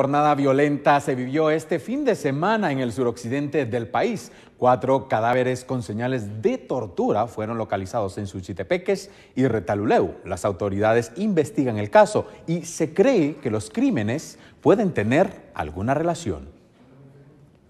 Jornada violenta se vivió este fin de semana en el suroccidente del país. Cuatro cadáveres con señales de tortura fueron localizados en Suchitepeques y Retaluleu. Las autoridades investigan el caso y se cree que los crímenes pueden tener alguna relación.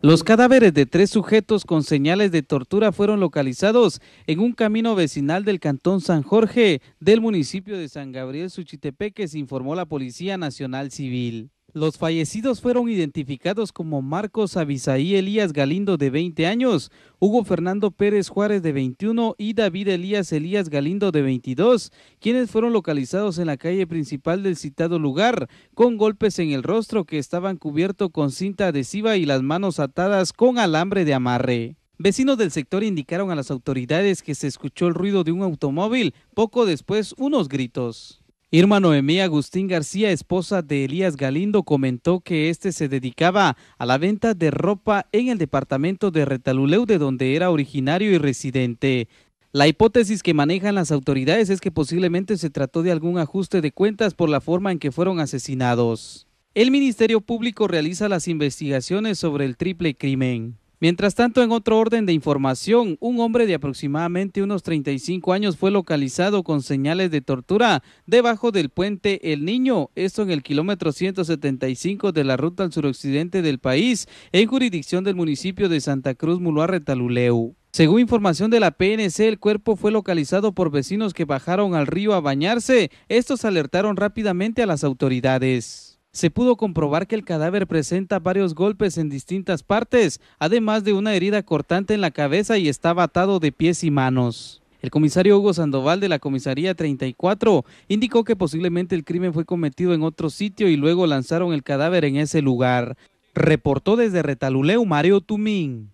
Los cadáveres de tres sujetos con señales de tortura fueron localizados en un camino vecinal del Cantón San Jorge del municipio de San Gabriel Suchitepeques, informó la Policía Nacional Civil. Los fallecidos fueron identificados como Marcos Abisaí Elías Galindo de 20 años, Hugo Fernando Pérez Juárez de 21 y David Elías Elías Galindo de 22, quienes fueron localizados en la calle principal del citado lugar con golpes en el rostro que estaban cubiertos con cinta adhesiva y las manos atadas con alambre de amarre. Vecinos del sector indicaron a las autoridades que se escuchó el ruido de un automóvil, poco después unos gritos. Irma Noemí Agustín García, esposa de Elías Galindo, comentó que este se dedicaba a la venta de ropa en el departamento de Retaluleu de donde era originario y residente. La hipótesis que manejan las autoridades es que posiblemente se trató de algún ajuste de cuentas por la forma en que fueron asesinados. El Ministerio Público realiza las investigaciones sobre el triple crimen. Mientras tanto, en otro orden de información, un hombre de aproximadamente unos 35 años fue localizado con señales de tortura debajo del puente El Niño, esto en el kilómetro 175 de la ruta al suroccidente del país, en jurisdicción del municipio de Santa Cruz Muluá Taluleu. Según información de la PNC, el cuerpo fue localizado por vecinos que bajaron al río a bañarse. Estos alertaron rápidamente a las autoridades se pudo comprobar que el cadáver presenta varios golpes en distintas partes, además de una herida cortante en la cabeza y estaba atado de pies y manos. El comisario Hugo Sandoval de la comisaría 34 indicó que posiblemente el crimen fue cometido en otro sitio y luego lanzaron el cadáver en ese lugar. Reportó desde Retaluleu Mario Tumín.